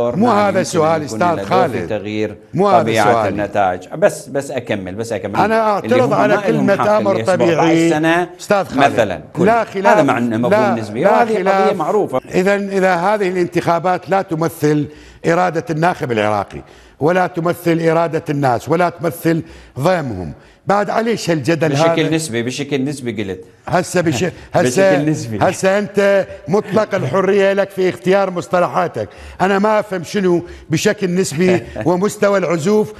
مو نعم، هذا السؤال استاذ خالد في تغيير مو هذا طبيعه سؤالي. النتائج بس بس اكمل بس اكمل انا اعترض على كلمه امر طبيعي استاذ خالد مثلا لا خلاف هذا مع مفهوم نسبي لا خلاف معروفه اذا اذا هذه الانتخابات لا تمثل إرادة الناخب العراقي ولا تمثل إرادة الناس ولا تمثل ضيمهم بعد عليش هالجدل بشكل هذا نسبي بشكل نسبي قلت هسه بش... هسه بشكل نسبي هسه انت مطلق الحريه لك في اختيار مصطلحاتك انا ما افهم شنو بشكل نسبي ومستوى العزوف 80%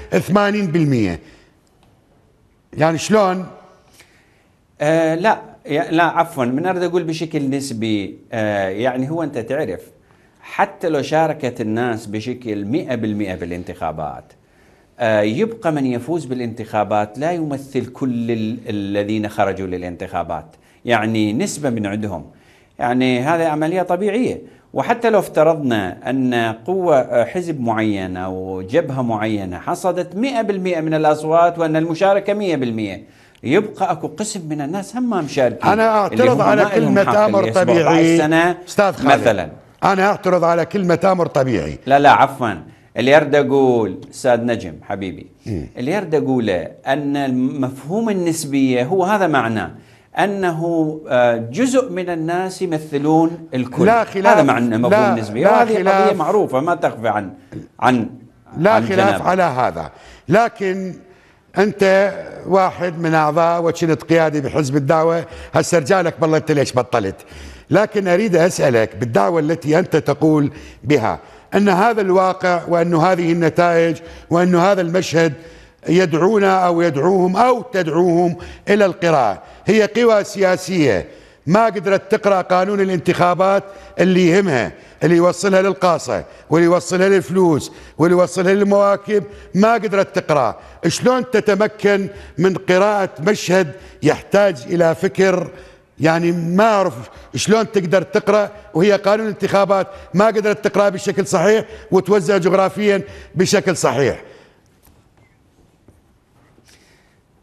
يعني شلون آه لا لا عفوا من اريد اقول بشكل نسبي آه يعني هو انت تعرف حتى لو شاركت الناس بشكل 100% بالانتخابات آه، يبقى من يفوز بالانتخابات لا يمثل كل الذين خرجوا للانتخابات يعني نسبة من عندهم يعني هذه عملية طبيعية وحتى لو افترضنا أن قوة آه، حزب معين أو جبهة معينة حصدت 100% من الأصوات وأن المشاركة 100% يبقى اكو قسم من الناس هم ما مشاركين انا اعترض على كلمه امر طبيعي استاذ خالد مثلا انا اعترض على كلمه تامر طبيعي لا لا عفوا اللي ارد اقول استاذ نجم حبيبي اللي ارد اقوله ان مفهوم النسبيه هو هذا معناه انه آه، جزء من الناس يمثلون الكل لا خلاف هذا معنى مفهوم النسبيه لا وهذه خلاف قضيه معروفه ما تخفى عن عن لا عن خلاف على هذا لكن انت واحد من اعضاء وكنت قيادي بحزب الدعوه هسه رجالك بالله انت ليش بطلت لكن أريد أسألك بالدعوة التي أنت تقول بها أن هذا الواقع وأن هذه النتائج وأن هذا المشهد يدعونا أو يدعوهم أو تدعوهم إلى القراءة هي قوى سياسية ما قدرت تقرأ قانون الانتخابات اللي يهمها اللي يوصلها للقاصة واللي يوصلها للفلوس واللي يوصلها للمواكب ما قدرت تقرأ شلون تتمكن من قراءة مشهد يحتاج إلى فكر يعني ما اعرف شلون تقدر تقرا وهي قانون الانتخابات ما قدرت تقرا بشكل صحيح وتوزع جغرافيا بشكل صحيح.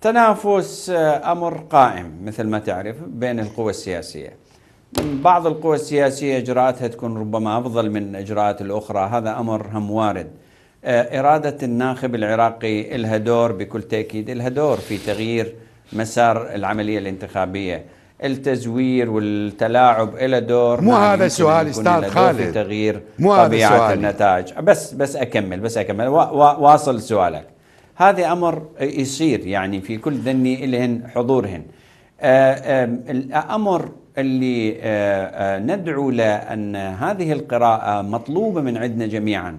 تنافس آه، امر قائم مثل ما تعرف بين القوى السياسيه. بعض القوى السياسيه اجراءاتها تكون ربما افضل من اجراءات الاخرى، هذا امر هم وارد. آه، اراده الناخب العراقي الها دور بكل تاكيد الها دور في تغيير مسار العمليه الانتخابيه. التزوير والتلاعب إلى دور مو هذا السؤال استاذ خالد في تغيير مو هذا طبيعه هذا النتائج بس بس اكمل بس اكمل واصل سؤالك هذا امر يصير يعني في كل ذني الهن حضورهن آه، الامر اللي آه، آه، ندعو له ان هذه القراءه مطلوبه من عندنا جميعا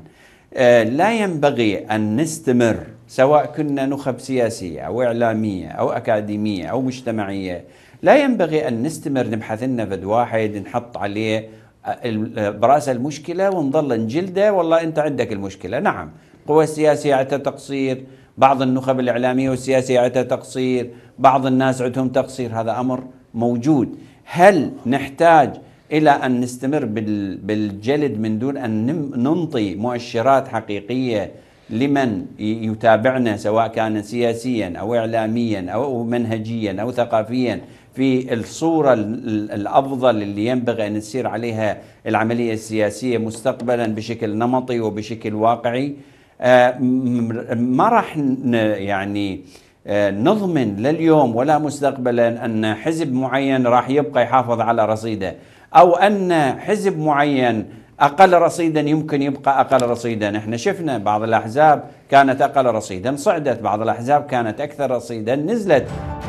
آه، لا ينبغي أن نستمر سواء كنا نخب سياسية أو إعلامية أو أكاديمية أو مجتمعية لا ينبغي أن نستمر نبحث لنا فد واحد نحط عليه آه، براس المشكلة ونظل نجلده والله أنت عندك المشكلة نعم قوى السياسية عندها تقصير بعض النخب الإعلامية والسياسية عندها تقصير بعض الناس عندهم تقصير هذا أمر موجود هل نحتاج الى ان نستمر بالجلد من دون ان ننطي مؤشرات حقيقيه لمن يتابعنا سواء كان سياسيا او اعلاميا او منهجيا او ثقافيا في الصوره الافضل اللي ينبغي ان تسير عليها العمليه السياسيه مستقبلا بشكل نمطي وبشكل واقعي آه، ما راح يعني آه، نضمن لليوم ولا مستقبلا ان حزب معين راح يبقى يحافظ على رصيده او ان حزب معين اقل رصيدا يمكن يبقى اقل رصيدا، احنا شفنا بعض الاحزاب كانت اقل رصيدا صعدت، بعض الاحزاب كانت اكثر رصيدا نزلت.